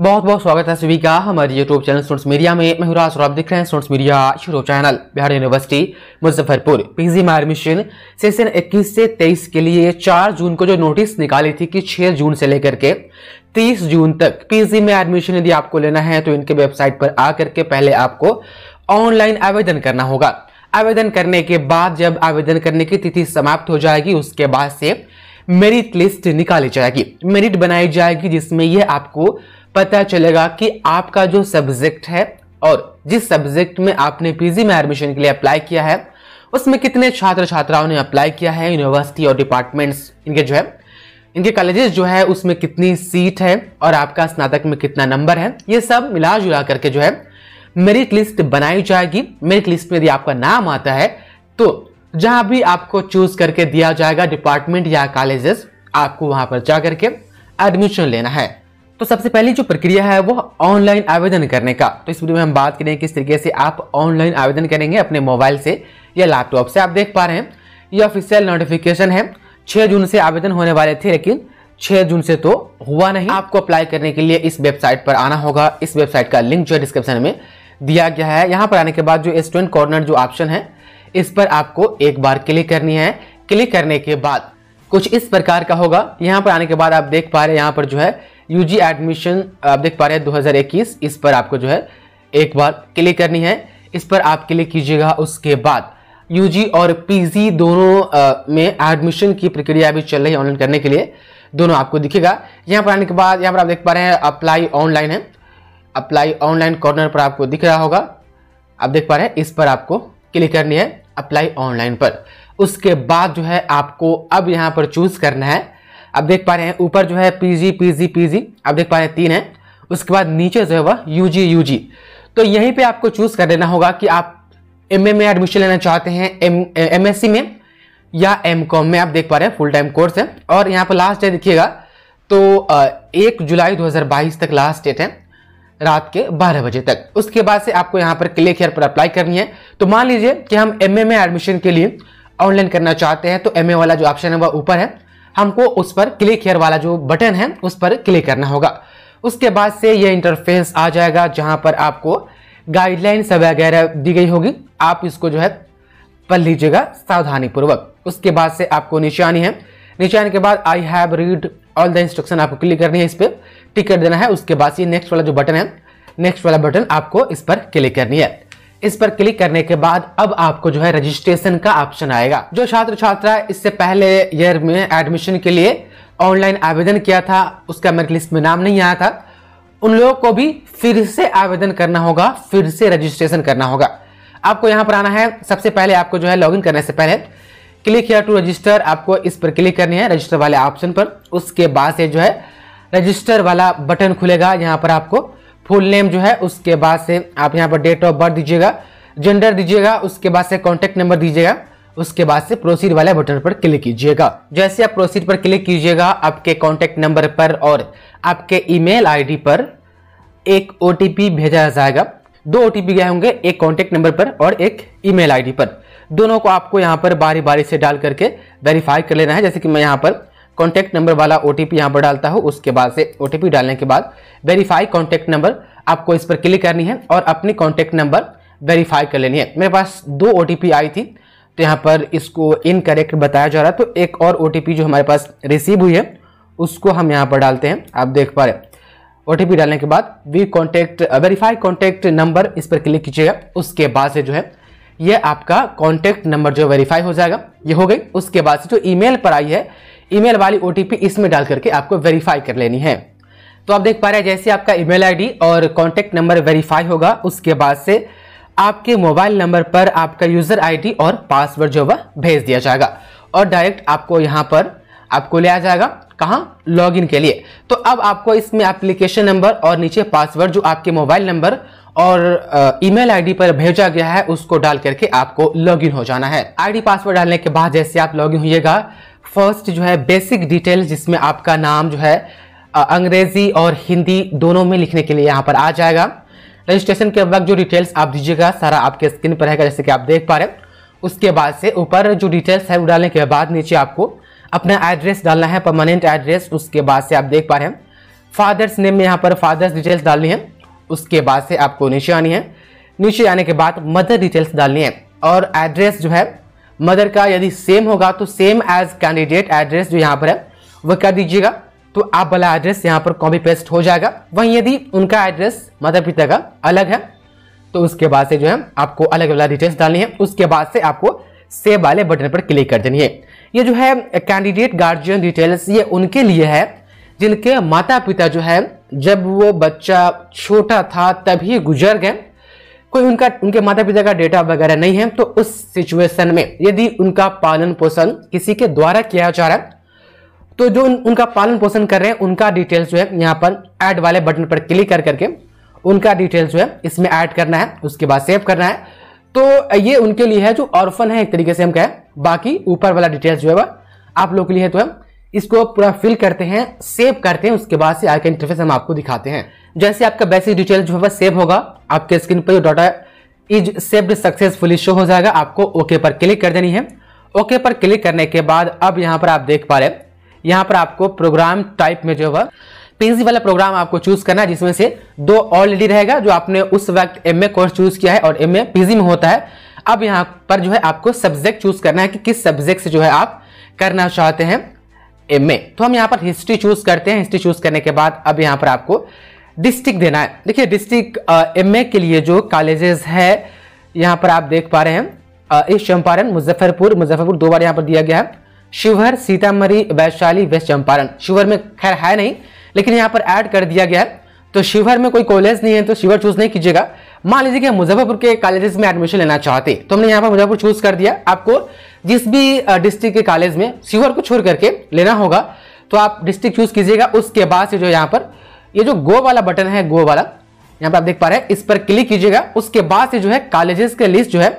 बहुत बहुत स्वागत है सभी का हमारे यूट्यूब चैनल स्टूडेंट्स मीडिया में मैं महराज और आप देख रहे हैं students media YouTube channel Bihar university Muzaffarpur PG में एडमिशन सेशन 21 से 23 के लिए 4 जून को जो नोटिस निकाली थी कि 6 जून से लेकर के 30 जून तक पीजी में एडमिशन यदि आपको लेना है तो इनके वेबसाइट पर आ करके पहले आपको ऑनलाइन आवेदन करना होगा आवेदन करने के बाद जब आवेदन करने की तिथि समाप्त हो जाएगी उसके बाद से मेरिट लिस्ट निकाली जाएगी मेरिट बनाई जाएगी जिसमें यह आपको पता चलेगा कि आपका जो सब्जेक्ट है और जिस सब्जेक्ट में आपने पीजी में एडमिशन के लिए अप्लाई किया है उसमें कितने छात्र छात्राओं ने अप्लाई किया है यूनिवर्सिटी और डिपार्टमेंट्स इनके जो है इनके कॉलेजेस जो है उसमें कितनी सीट है और आपका स्नातक में कितना नंबर है ये सब मिला जुला करके जो है मेरिट लिस्ट बनाई जाएगी मेरिट लिस्ट में यदि आपका नाम आता है तो जहां भी आपको चूज करके दिया जाएगा डिपार्टमेंट या कॉलेजेस आपको वहां पर जा करके एडमिशन लेना है तो सबसे पहली जो प्रक्रिया है वो ऑनलाइन आवेदन करने का तो इस वीडियो में हम बात करें किस तरीके से आप ऑनलाइन आवेदन करेंगे अपने मोबाइल से या लैपटॉप से आप देख पा रहे हैं ये ऑफिशियल नोटिफिकेशन है छः जून से आवेदन होने वाले थे लेकिन 6 जून से तो हुआ नहीं आपको अप्लाई करने के लिए इस वेबसाइट पर आना होगा इस वेबसाइट का लिंक जो है डिस्क्रिप्शन में दिया गया है यहाँ पर आने के बाद जो स्टूडेंट कॉर्नर जो ऑप्शन है इस पर आपको एक बार क्लिक करनी है क्लिक करने के बाद कुछ इस प्रकार का होगा यहाँ पर आने के बाद आप देख पा रहे हैं यहाँ पर जो है यूजी एडमिशन आप देख पा रहे हैं 2021 इस पर आपको जो है एक बार क्लिक करनी है इस पर आप क्लिक कीजिएगा उसके बाद यूजी और पीजी दोनों आ, में एडमिशन की प्रक्रिया भी चल रही है ऑनलाइन करने के लिए दोनों आपको दिखेगा यहाँ पर आने के बाद यहाँ पर आप देख पा रहे हैं अप्लाई ऑनलाइन है अप्लाई ऑनलाइन कॉर्नर पर आपको दिख रहा होगा आप देख पा रहे हैं इस पर आपको क्लिक करनी है अप्लाई ऑनलाइन पर उसके बाद जो है आपको अब यहाँ पर चूज करना है आप देख पा रहे हैं ऊपर जो है पीजी पीजी पीजी आप देख पा रहे हैं तीन है उसके बाद नीचे जो है वह यूजी यूजी तो यहीं पे आपको चूज कर लेना होगा कि आप एम में एडमिशन लेना चाहते हैं एम एस में या एम कॉम में आप देख पा रहे हैं फुल टाइम कोर्स है और यहाँ पर लास्ट डेट देखिएगा तो एक जुलाई 2022 तक लास्ट डेट है रात के 12 बजे तक उसके बाद से आपको यहाँ पर क्लिक हेयर पर अप्लाई करनी है तो मान लीजिए कि हम एम में एडमिशन के लिए ऑनलाइन करना चाहते हैं तो एम वाला जो ऑप्शन है वह ऊपर है हमको उस पर क्लिक हेयर वाला जो बटन है उस पर क्लिक करना होगा उसके बाद से ये इंटरफेस आ जाएगा जहाँ पर आपको गाइडलाइंस वगैरह दी गई होगी आप इसको जो है पढ़ लीजिएगा सावधानीपूर्वक उसके बाद से आपको नीचे आनी है नीचे आने के बाद I have read all the instruction आपको क्लिक करनी है इस पर टिकट देना है उसके बाद ये नेक्स्ट वाला जो बटन है नेक्स्ट वाला बटन आपको इस पर क्लिक करनी है इस पर क्लिक करने के बाद अब आपको जो है रजिस्ट्रेशन का ऑप्शन आएगा जो छात्र छात्रा इससे पहले ईयर में एडमिशन के लिए ऑनलाइन आवेदन किया था उसका मेरिट लिस्ट में नाम नहीं आया था उन लोगों को भी फिर से आवेदन करना होगा फिर से रजिस्ट्रेशन करना होगा आपको यहाँ पर आना है सबसे पहले आपको जो है लॉगिन करने से पहले क्लिक हेयर टू रजिस्टर आपको इस पर क्लिक करनी है रजिस्टर वाले ऑप्शन पर उसके बाद से जो है रजिस्टर वाला बटन खुलेगा यहाँ पर आपको फुल नेम जो है उसके बाद से आप यहाँ पर डेट ऑफ बर्थ दीजिएगा जेंडर दीजिएगा उसके बाद से कॉन्टेक्ट नंबर दीजिएगा उसके बाद से प्रोसीड वाले बटन पर क्लिक कीजिएगा जैसे आप प्रोसीड पर क्लिक कीजिएगा आपके कॉन्टेक्ट नंबर पर और आपके ईमेल आईडी पर एक ओ भेजा जाएगा दो ओ गए होंगे एक कॉन्टेक्ट नंबर पर और एक ईमेल आईडी पर दोनों को आपको यहाँ पर बारी बारी से डाल करके वेरीफाई कर लेना है जैसे कि मैं यहाँ पर कॉन्टैक्ट नंबर वाला ओ टी यहाँ पर डालता हूँ उसके बाद से ओ डालने के बाद वेरीफाई कॉन्टैक्ट नंबर आपको इस पर क्लिक करनी है और अपनी कॉन्टैक्ट नंबर वेरीफाई कर लेनी है मेरे पास दो ओ आई थी तो यहाँ पर इसको इनकरेक्ट बताया जा रहा है तो एक और ओ जो हमारे पास रिसीव हुई है उसको हम यहाँ पर डालते हैं आप देख पा रहे टी ओ डालने के बाद वी कॉन्टैक्ट वेरीफाई कॉन्टैक्ट नंबर इस पर क्लिक कीजिएगा उसके बाद से जो है ये आपका कॉन्टैक्ट नंबर जो वेरीफाई हो जाएगा ये हो गई उसके बाद से जो ईमेल पर आई है ईमेल वाली ओटीपी इसमें डाल करके आपको वेरीफाई कर लेनी है तो आप देख पा रहे हैं जैसे आपका ईमेल आईडी और कॉन्टेक्ट नंबर वेरीफाई होगा उसके बाद से आपके मोबाइल नंबर पर आपका यूजर आईडी और पासवर्ड जो वह भेज दिया जाएगा और डायरेक्ट आपको यहाँ पर आपको ले आ जाएगा कहाँ लॉगिन के लिए तो अब आपको इसमें एप्लीकेशन नंबर और नीचे पासवर्ड जो आपके मोबाइल नंबर और ईमेल आईडी पर भेजा गया है उसको डाल करके आपको लॉगिन हो जाना है आईडी पासवर्ड डालने के बाद जैसे आप लॉगिन होइएगा फर्स्ट जो है बेसिक डिटेल्स जिसमें आपका नाम जो है अंग्रेज़ी और हिंदी दोनों में लिखने के लिए यहाँ पर आ जाएगा रजिस्ट्रेशन के वक्त जो डिटेल्स आप दीजिएगा सारा आपके स्क्रीन पर रहेगा जैसे कि आप देख पा रहे हैं उसके बाद से ऊपर जो डिटेल्स है वो डालने के बाद नीचे आपको अपना एड्रेस डालना है परमानेंट एड्रेस उसके बाद से आप देख पा रहे हैं फादर्स नेम में यहाँ पर फादर्स डिटेल्स डालनी है उसके बाद से आपको नीचे आनी है नीचे आने के बाद मदर डिटेल्स डालनी है और एड्रेस जो है मदर का यदि सेम होगा तो सेम एज कैंडिडेट एड्रेस जो यहाँ पर है वह कर दीजिएगा तो आप वाला एड्रेस यहाँ पर कॉपी पेस्ट हो जाएगा वहीं यदि उनका एड्रेस माता पिता का अलग है तो उसके बाद से जो है आपको अलग अलग डिटेल्स डालनी है उसके बाद से आपको सेव वाले बटन पर क्लिक कर देनी है ये जो है कैंडिडेट गार्जियन डिटेल्स ये उनके लिए है जिनके माता पिता जो है जब वो बच्चा छोटा था तभी गुजर गए कोई उनका उनके माता पिता का डेटा वगैरह नहीं है तो उस सिचुएशन में यदि उनका पालन पोषण किसी के द्वारा किया जा रहा है तो जो उन, उनका पालन पोषण कर रहे हैं उनका डिटेल्स जो है यहाँ पर ऐड वाले बटन पर क्लिक कर करके उनका डिटेल्स जो है इसमें ऐड करना है उसके बाद सेव करना है तो ये उनके लिए है जो ऑर्फन है एक तरीके से हम कहें बाकी ऊपर वाला डिटेल्स जो है वह आप लोग के लिए है तो है इसको पूरा फिल करते हैं सेव करते हैं उसके बाद से आई का इंटरफेस हम आपको दिखाते हैं जैसे आपका बेसिक डिटेल जो है वह सेव होगा आपके स्क्रीन पर data is saved successfully show हो जाएगा आपको ओके पर क्लिक कर देनी है ओके पर क्लिक करने के बाद अब यहाँ पर आप देख पा रहे हैं यहाँ पर आपको प्रोग्राम टाइप में जो है पीजी वाला प्रोग्राम आपको चूज करना है जिसमें से दो ऑलरेडी रहेगा जो आपने उस वक्त एम कोर्स चूज किया है और एम पीजी में होता है अब यहाँ पर जो है आपको सब्जेक्ट चूज करना है कि किस सब्जेक्ट से जो है आप करना चाहते हैं एम ए तो हम यहाँ पर हिस्ट्री चूज करते हैं हिस्ट्री चूज करने के बाद अब यहाँ पर आपको डिस्ट्रिक्ट देना है देखिए डिस्ट्रिक्ट एम ए के लिए जो कॉलेजेस है यहाँ पर आप देख पा रहे हैं ईस्ट चंपारण मुजफ्फरपुर मुजफ्फरपुर दो बार यहाँ पर दिया गया है शिवहर सीतामढ़ी वैशाली वेस्ट चंपारण शिवहर में खैर है नहीं लेकिन यहाँ पर ऐड कर दिया गया है तो शिवहर में कोई कॉलेज नहीं है तो शिवहर चूज नहीं कीजिएगा मान लीजिए कि हम मुजफ्फरपुर के कॉलेजेस में एडमिशन लेना चाहते तो हमने यहाँ पर मुजफ्फरपुर चूज कर दिया आपको जिस भी डिस्ट्रिक्ट के कॉलेज में सीवर को छोड़ करके लेना होगा तो आप डिस्ट्रिक्ट चूज कीजिएगा उसके बाद से जो यहाँ पर ये जो गो वाला बटन है गो वाला यहाँ पर आप देख पा रहे हैं इस पर क्लिक कीजिएगा उसके बाद से जो है कॉलेजेस के लिस्ट जो है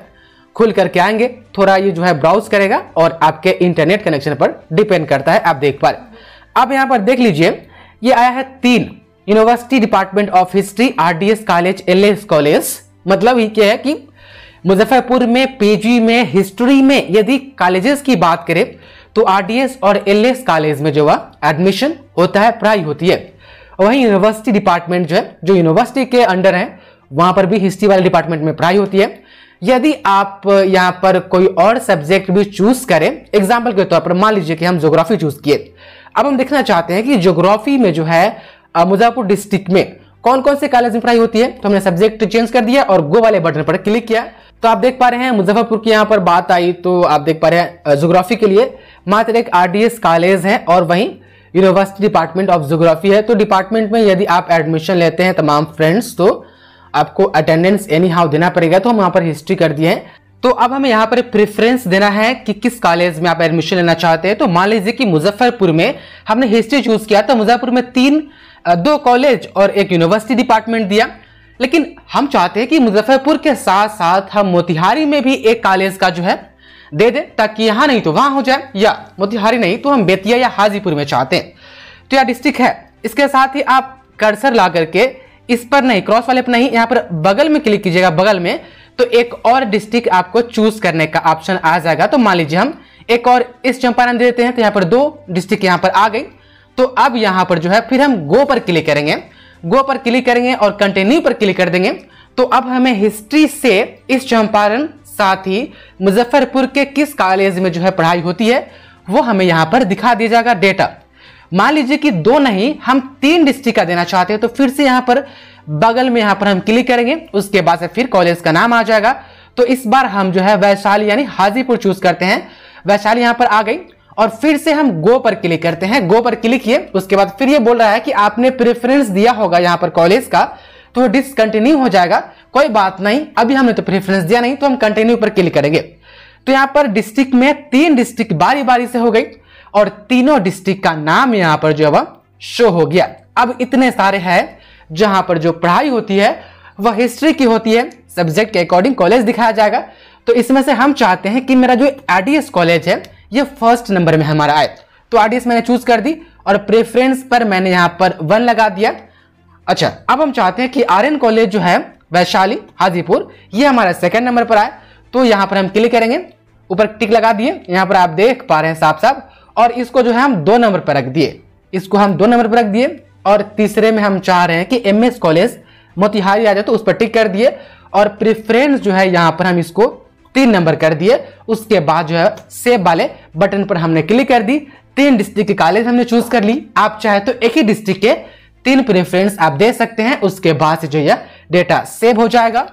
खुल करके आएंगे थोड़ा ये जो है ब्राउज करेगा और आपके इंटरनेट कनेक्शन पर डिपेंड करता है आप देख पा रहे आप यहाँ पर देख लीजिए ये आया है तीन university department of history RDS college L S college मतलब ये क्या है कि मुजफ्फरपुर में पीजी में हिस्ट्री में यदि कॉलेजेस की बात करें तो आरडीएस और एलएस कॉलेज में जो है एडमिशन होता है पढ़ाई होती है वहीं यूनिवर्सिटी डिपार्टमेंट जो है जो यूनिवर्सिटी के अंडर है वहां पर भी हिस्ट्री वाले डिपार्टमेंट में पढ़ाई होती है यदि आप यहाँ पर कोई और सब्जेक्ट भी चूज करें एग्जाम्पल के तौर पर मान लीजिए कि हम जोग्राफी चूज किए अब हम देखना चाहते हैं कि जोग्राफी में जो है मुजफ्फरपुर डिस्ट्रिक्ट में कौन कौन से कॉलेज में पढ़ाई होती है तो हमने सब्जेक्ट चेंज कर दिया और गो वाले बटन पर क्लिक किया तो आप देख पा रहे हैं मुजफ्फरपुर की यहाँ पर बात आई तो आप देख पा रहे हैं जोग्राफी के लिए मात्र एक आर कॉलेज है और वहीं यूनिवर्सिटी डिपार्टमेंट ऑफ जोग्राफी है तो डिपार्टमेंट में यदि आप एडमिशन लेते हैं तमाम फ्रेंड्स तो आपको अटेंडेंस एनी हाउ देना पड़ेगा तो हम वहाँ पर हिस्ट्री कर दिए हैं तो अब हमें यहाँ पर प्रेफरेंस देना है कि किस कॉलेज में आप एडमिशन लेना चाहते हैं तो मान लीजिए कि मुजफ्फरपुर में हमने हिस्ट्री चूज किया तो मुजफ्फरपुर में तीन दो कॉलेज और एक यूनिवर्सिटी डिपार्टमेंट दिया लेकिन हम चाहते हैं कि मुजफ्फरपुर के साथ साथ हम मोतिहारी में भी एक कॉलेज का जो है दे दें ताकि यहाँ नहीं तो वहाँ हो जाए या मोतिहारी नहीं तो हम बेतिया या हाजीपुर में चाहते हैं तो यह डिस्ट्रिक्ट है इसके साथ ही आप कर्सर ला करके इस पर नहीं क्रॉस वाले पर नहीं यहाँ पर बगल में क्लिक कीजिएगा बगल में तो एक और डिस्ट्रिक्ट आपको चूज करने का ऑप्शन आ जाएगा तो मान लीजिए हम एक और इस चंपारण दे देते हैं तो यहाँ पर दो डिस्ट्रिक्ट यहाँ पर आ गई तो अब यहाँ पर जो है फिर हम गो पर क्लिक करेंगे गो पर क्लिक करेंगे और कंटिन्यू पर क्लिक कर देंगे तो अब हमें हिस्ट्री से इस चंपारण साथ ही मुजफ्फरपुर के किस कॉलेज में जो है पढ़ाई होती है वो हमें यहाँ पर दिखा दिया जाएगा डेटा मान लीजिए कि दो नहीं हम तीन डिस्ट्रिक्ट का देना चाहते हैं तो फिर से यहाँ पर बगल में यहां पर हम क्लिक करेंगे उसके बाद से फिर कॉलेज का नाम आ जाएगा तो इस बार हम जो है वैशाली यानी हाजीपुर चूज करते हैं वैशाली यहां पर आ गई और फिर से हम गो पर क्लिक करते हैं गो पर क्लिक किए उसके बाद फिर ये बोल रहा है कि आपने प्रेफरेंस दिया होगा यहाँ पर कॉलेज का तो डिसकंटिन्यू हो जाएगा कोई बात नहीं अभी हमने तो प्रेफरेंस दिया नहीं तो हम कंटिन्यू पर क्लिक करेंगे तो यहां पर डिस्ट्रिक्ट में तीन डिस्ट्रिक्ट बारी बारी से हो गई और तीनों डिस्ट्रिक्ट का नाम यहां पर जो है शो हो गया अब इतने सारे हैं जहां पर जो पढ़ाई होती है वह हिस्ट्री की होती है सब्जेक्ट के अकॉर्डिंग कॉलेज दिखाया जाएगा तो इसमें से हम चाहते हैं कि मेरा जो आरडीएस कॉलेज है ये फर्स्ट नंबर में हमारा आए तो आरडीएस मैंने चूज कर दी और प्रेफरेंस पर मैंने यहाँ पर वन लगा दिया अच्छा अब हम चाहते हैं कि आर कॉलेज जो है वैशाली हाजीपुर ये हमारा सेकेंड नंबर पर आए तो यहाँ पर हम क्लिक करेंगे ऊपर टिक लगा दिए यहाँ पर आप देख पा रहे हैं साफ साफ और इसको जो है हम दो नंबर पर रख दिए इसको हम दो नंबर पर रख दिए और तीसरे में हम चाह रहे हैं कि एम कॉलेज मोतिहारी आ जाए तो उस पर टिक कर दिए और प्रिफ्रेंस जो है यहाँ पर हम इसको तीन नंबर कर दिए उसके बाद जो है सेव वाले बटन पर हमने क्लिक कर दी तीन डिस्ट्रिक्ट के कॉलेज हमने चूज कर ली आप चाहे तो एक ही डिस्ट्रिक्ट के तीन प्रेफरेंस आप दे सकते हैं उसके बाद से जो यह डेटा सेव हो जाएगा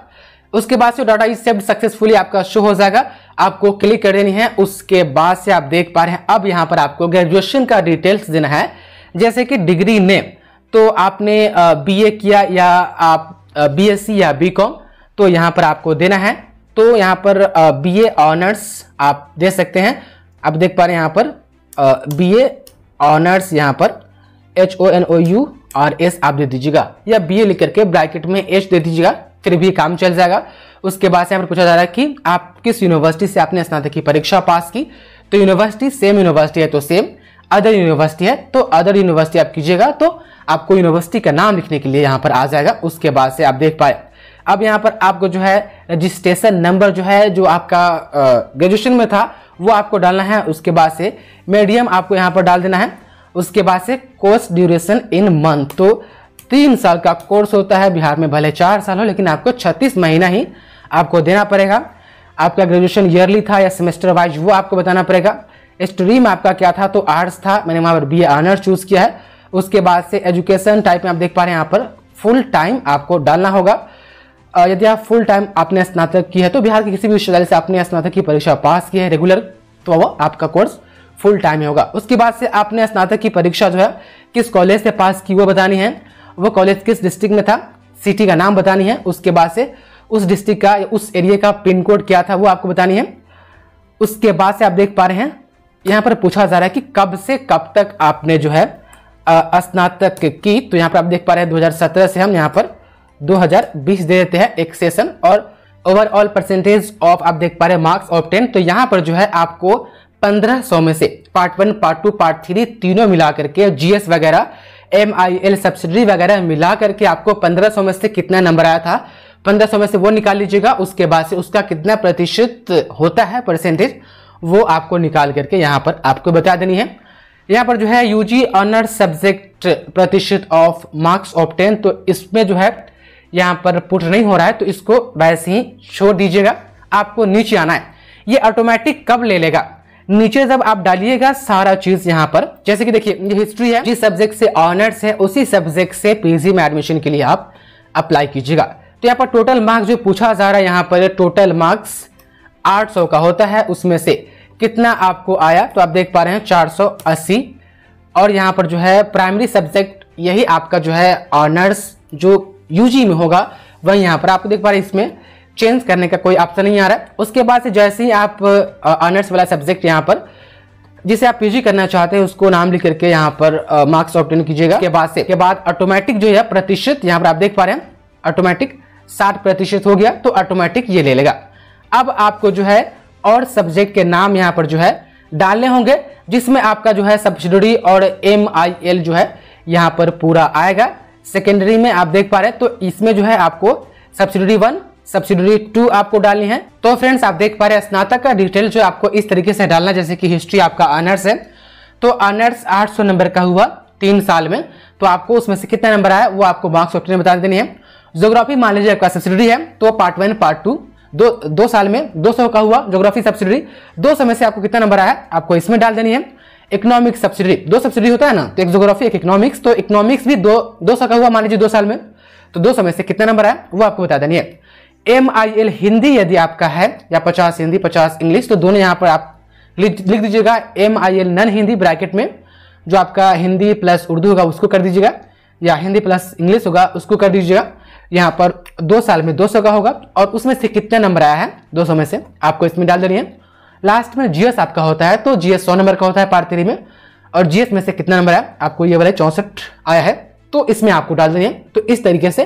उसके बाद से डाटा इज सेव सक्सेसफुली आपका शो हो जाएगा आपको क्लिक कर देनी है उसके बाद से आप देख पा रहे हैं अब यहाँ पर आपको ग्रेजुएशन का डिटेल्स देना है जैसे कि डिग्री नेम तो आपने बीए किया या आप बीएससी या बीकॉम तो यहाँ पर आपको देना है तो यहाँ पर बीए ऑनर्स आप दे सकते हैं आप देख पा रहे हैं यहाँ पर बीए ऑनर्स यहाँ पर H O N O U R S आप दे दीजिएगा या बीए लिख करके ब्रैकेट में एच दे दीजिएगा फिर भी काम चल जाएगा उसके बाद से यहाँ पर पूछा जा रहा है कि आप किस यूनिवर्सिटी से आपने स्नातक की परीक्षा पास की तो यूनिवर्सिटी सेम यूनिवर्सिटी है तो सेम अदर यूनिवर्सिटी है तो अदर यूनिवर्सिटी आप कीजिएगा तो आपको यूनिवर्सिटी का नाम लिखने के लिए यहाँ पर आ जाएगा उसके बाद से आप देख पाए अब यहाँ पर आपको जो है रजिस्ट्रेशन नंबर जो है जो आपका ग्रेजुएशन में था वो आपको डालना है उसके बाद से मीडियम आपको यहाँ पर डाल देना है उसके बाद से कोर्स ड्यूरेशन इन मंथ तो तीन साल का कोर्स होता है बिहार में भले चार साल हो लेकिन आपको छत्तीस महीना ही आपको देना पड़ेगा आपका ग्रेजुएशन ईयरली था या सेमेस्टर वाइज वो आपको बताना पड़ेगा स्ट्रीम आपका क्या था तो आर्ट्स था मैंने वहाँ पर बी ऑनर्स चूज किया है उसके बाद से एजुकेशन टाइप में आप देख पा रहे हैं यहाँ पर फुल टाइम आपको डालना होगा यदि आप फुल टाइम आपने स्नातक की है तो बिहार के किसी भी विश्वविद्यालय से आपने स्नातक की परीक्षा पास की है रेगुलर तो वह आपका कोर्स फुल टाइम होगा उसके बाद से आपने स्नातक की परीक्षा जो है किस कॉलेज से पास की वो बतानी है वो कॉलेज किस डिस्ट्रिक्ट में था सिटी का नाम बतानी है उसके बाद से उस डिस्ट्रिक्ट का उस एरिया का पिन कोड क्या था वो आपको बतानी है उसके बाद से आप देख पा रहे हैं यहाँ पर पूछा जा रहा है कि कब से कब तक आपने जो है स्नातक की तो यहाँ पर आप देख पा रहे हैं 2017 से हम यहाँ पर 2020 दे देते हैं एक सेशन और ओवरऑल परसेंटेज ऑफ आप देख पा रहे हैं मार्क्स ऑफ टेन तो यहाँ पर जो है आपको 1500 में से part one part two part three तीनों मिला करके जीएस वगैरह एम आई एल सब्सिडी वगैरह मिला करके आपको सौ में से कितना नंबर आया था सौ में से वो निकाल लीजिएगा उसके बाद से उसका कितना प्रतिशत होता है परसेंटेज वो आपको निकाल करके यहाँ पर आपको बता देनी है यहाँ पर जो है यू जी ऑनर सब्जेक्ट प्रतिशत ऑफ मार्क्स टेन तो इसमें जो है यहाँ पर पुट नहीं हो रहा है तो इसको वैसे ही छोड़ दीजिएगा आपको नीचे आना है ये ऑटोमेटिक कब ले लेगा नीचे जब आप डालिएगा सारा चीज यहाँ पर जैसे कि देखिए ये हिस्ट्री है जिस सब्जेक्ट से ऑनर्स है उसी सब्जेक्ट से पीजी में एडमिशन के लिए आप अप्लाई कीजिएगा तो यहाँ पर टोटल मार्क्स जो पूछा जा रहा है यहाँ पर टोटल मार्क्स 800 का होता है उसमें से कितना आपको आया तो आप देख पा रहे हैं 480 और यहाँ पर जो है प्राइमरी सब्जेक्ट यही आपका जो है ऑनर्स जो यूजी में होगा वही यहाँ पर आपको देख पा रहे हैं इसमें चेंज करने का कोई ऑप्शन नहीं आ रहा है उसके बाद से जैसे ही आप ऑनर्स वाला सब्जेक्ट यहाँ पर जिसे आप पीजी करना चाहते हैं उसको नाम लिख करके यहाँ पर मार्क्स ऑप्टेन कीजिएगा के बाद से के बाद ऑटोमेटिक जो है प्रतिशत यहाँ पर आप देख पा रहे हैं ऑटोमेटिक साठ प्रतिशत हो गया तो ऑटोमेटिक ये ले लेगा अब आपको जो है और सब्जेक्ट के नाम यहाँ पर जो है डालने होंगे जिसमें आपका जो है सब्सिडरी और एम आई एल जो है यहाँ पर पूरा आएगा सेकेंडरी में आप देख पा रहे हैं तो इसमें जो है आपको सब्सिडरी वन सब्सिडरी टू आपको डालनी है तो फ्रेंड्स आप देख पा रहे हैं स्नातक का डिटेल जो आपको इस तरीके से डालना जैसे कि हिस्ट्री आपका ऑनर्स है तो ऑनर्स 800 नंबर का हुआ तीन साल में तो आपको उसमें से कितना नंबर आया वो आपको मार्क्स ऑप्शन में बता देनी है जोग्राफी मान लीजिए आपका सब्सिडरी है तो पार्ट वन पार्ट टू दो दो साल में दो सौ का हुआ जोग्राफी सब्सिडी दो समय से आपको कितना नंबर आया आपको इसमें डाल देनी है इकोनॉमिक्स सब्सिडी दो सब्सिडी होता है ना तो एक जोग्राफी एक इकोनॉमिक्स तो इकोनॉमिक्स भी दो दो सौ का हुआ मान लीजिए दो साल में तो दो समय से कितना नंबर आया वो आपको बता देनी है एम आई एल हिंदी यदि आपका है या पचास हिंदी पचास इंग्लिश तो दोनों यहाँ पर आप लिख दीजिएगा M I L non Hindi bracket में जो आपका हिंदी प्लस उर्दू होगा उसको कर दीजिएगा या हिंदी प्लस इंग्लिश होगा उसको कर दीजिएगा यहाँ पर दो साल में 200 का होगा और उसमें से कितने नंबर आया है 200 में से आपको इसमें डाल देनी है लास्ट में जीएस आपका होता है तो जीएस 100 नंबर का होता है पार्ट थ्री में और जीएस में से कितना नंबर आया आपको ये वाला चौंसठ आया है तो इसमें आपको डाल देनी है तो इस तरीके से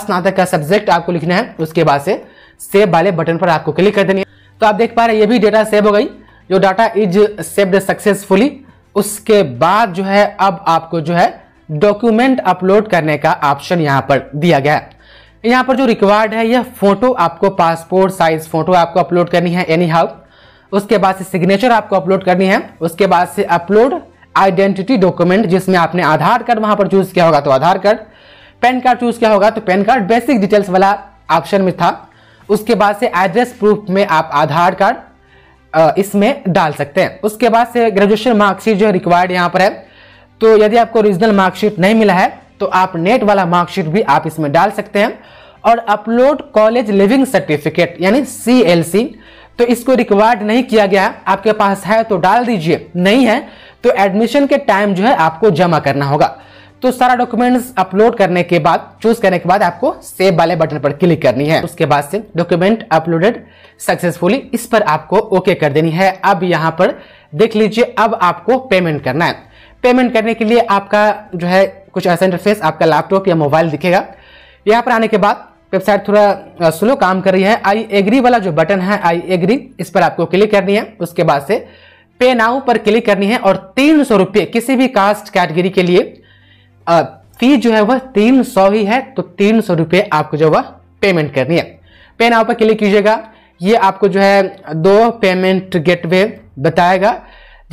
स्नातक का सब्जेक्ट आपको लिखना है उसके बाद से सेव वाले बटन पर आपको क्लिक कर देनी है तो आप देख पा रहे हैं ये भी डेटा सेव हो गई जो डाटा इज सेव्ड सक्सेसफुली उसके बाद जो है अब आपको जो है डॉक्यूमेंट अपलोड करने का ऑप्शन यहाँ पर दिया गया है यहाँ पर जो रिक्वायर्ड है यह फोटो आपको पासपोर्ट साइज फोटो आपको अपलोड करनी है एनी हाउ उसके बाद से सिग्नेचर आपको अपलोड करनी है उसके बाद से अपलोड आइडेंटिटी डॉक्यूमेंट जिसमें आपने आधार कार्ड वहाँ पर चूज किया होगा तो Aadhaar card PAN card choose किया होगा तो पैन कार्ड बेसिक डिटेल्स वाला ऑप्शन में था उसके बाद से एड्रेस प्रूफ में आप आधार कार्ड इसमें डाल सकते हैं उसके बाद से ग्रेजुएशन मार्कशीट जो रिक्वायर्ड यहाँ पर है तो यदि आपको ओरिजिनल मार्कशीट नहीं मिला है तो आप नेट वाला मार्कशीट भी आप इसमें डाल सकते हैं और अपलोड कॉलेज लिविंग सर्टिफिकेट यानी सी एल सी तो इसको रिक्वायर्ड नहीं किया गया आपके पास है तो डाल दीजिए नहीं है तो एडमिशन के टाइम जो है आपको जमा करना होगा तो सारा डॉक्यूमेंट्स अपलोड करने के बाद चूज करने के बाद आपको सेव वाले बटन पर क्लिक करनी है उसके बाद से डॉक्यूमेंट अपलोडेड सक्सेसफुली इस पर आपको ओके कर देनी है अब यहाँ पर देख लीजिए अब आपको पेमेंट करना है पेमेंट करने के लिए आपका जो है कुछ ऐसा इंटरफेस आपका लैपटॉप या मोबाइल दिखेगा यहाँ पर आने के बाद वेबसाइट थोड़ा स्लो काम कर रही है आई एग्री वाला जो बटन है आई एग्री इस पर आपको क्लिक करनी है उसके बाद से पे नाउ पर क्लिक करनी है और तीन किसी भी कास्ट कैटेगरी के लिए फीस जो है वह तीन ही है तो तीन आपको जो वह पेमेंट करनी है पे नाउ पर क्लिक कीजिएगा ये आपको जो है दो पेमेंट गेटवे बताएगा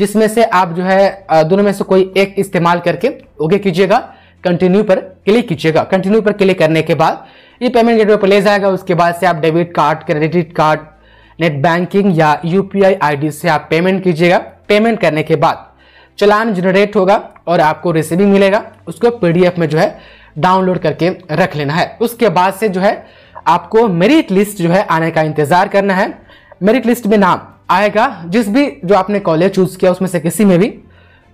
जिसमें से आप जो है दोनों में से कोई एक इस्तेमाल करके ओके कीजिएगा कंटिन्यू पर क्लिक कीजिएगा कंटिन्यू पर क्लिक करने के बाद ये पेमेंट गेटवे पर ले जाएगा उसके बाद से आप debit card credit card net banking या यू पी से आप पेमेंट कीजिएगा पेमेंट करने के बाद चलान जनरेट होगा और आपको रिसीविंग मिलेगा उसको पीडीएफ में जो है डाउनलोड करके रख लेना है उसके बाद से जो है आपको मेरिट लिस्ट जो है आने का इंतजार करना है मेरिट लिस्ट में नाम आएगा जिस भी जो आपने कॉलेज चूज किया उसमें से किसी में भी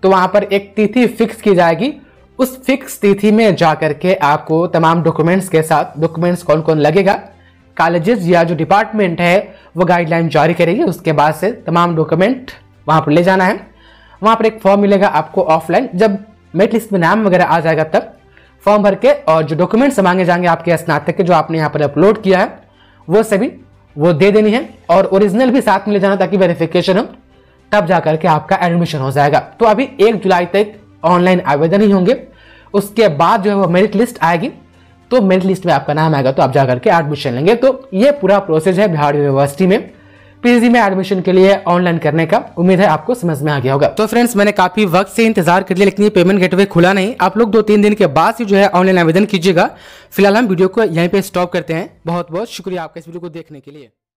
तो वहाँ पर एक तिथि फिक्स की जाएगी उस फिक्स तिथि में जा करके आपको तमाम डॉक्यूमेंट्स के साथ डॉक्यूमेंट्स कौन कौन लगेगा कॉलेजेस या जो डिपार्टमेंट है वो गाइडलाइन जारी करेगी उसके बाद से तमाम डॉक्यूमेंट वहाँ पर ले जाना है वहाँ पर एक फॉर्म मिलेगा आपको ऑफलाइन जब मेट लिस्ट में नाम वगैरह आ जाएगा तब फॉर्म भर के और जो डॉक्यूमेंट्स मांगे जाएंगे आपके स्नातक के जो आपने यहाँ पर अपलोड किया है वो सभी वो दे देनी है और ओरिजिनल भी साथ में ले जाना ताकि वेरिफिकेशन हो तब जा करके आपका एडमिशन हो जाएगा तो अभी एक जुलाई तक ऑनलाइन आवेदन ही होंगे उसके बाद जो है वो मेरिट लिस्ट आएगी तो मेरिट लिस्ट में आपका नाम आएगा तो आप जा करके एडमिशन लेंगे तो ये पूरा प्रोसेस है बिहार यूनिवर्सिटी में पीजी में एडमिशन के लिए ऑनलाइन करने का उम्मीद है आपको समझ में आ गया होगा तो फ्रेंड्स मैंने काफी वक्त से इंतजार कर लिया लेकिन ये पेमेंट गेटवे खुला नहीं आप लोग दो तीन दिन के बाद ही जो है ऑनलाइन आवेदन कीजिएगा फिलहाल हम वीडियो को यहीं पे स्टॉप करते हैं बहुत बहुत शुक्रिया आपका इस वीडियो को देखने के लिए